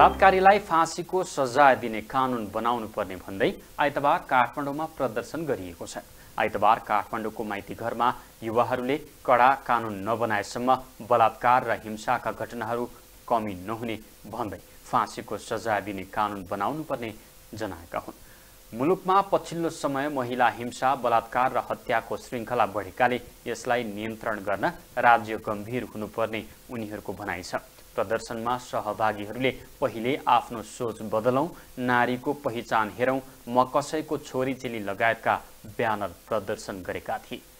बलात्कारीलाई फाँसीको सजाय दिने कानुन बनाउनु पर्ने भन्दै आइतबार काठमाडौँमा प्रदर्शन गरिएको छ आइतबार काठमाडौँको माइती घरमा युवाहरूले कडा कानुन नबनाएसम्म बलात्कार र हिंसाका घटनाहरू कमी नहुने भन्दै फाँसीको सजाय दिने कानुन पर्ने जनाएका हुन् मुलुकमा पछिल्लो समय महिला हिंसा बलात्कार र हत्याको श्रृङ्खला बढेकाले यसलाई नियन्त्रण गर्न राज्य गम्भीर हुनुपर्ने उनीहरूको भनाइ छ प्रदर्शनमा सहभागीहरूले पहिले आफ्नो सोच बदलौँ नारीको पहिचान हेरौँ म कसैको छोरी चेली लगायतका ब्यानर प्रदर्शन गरेका थिए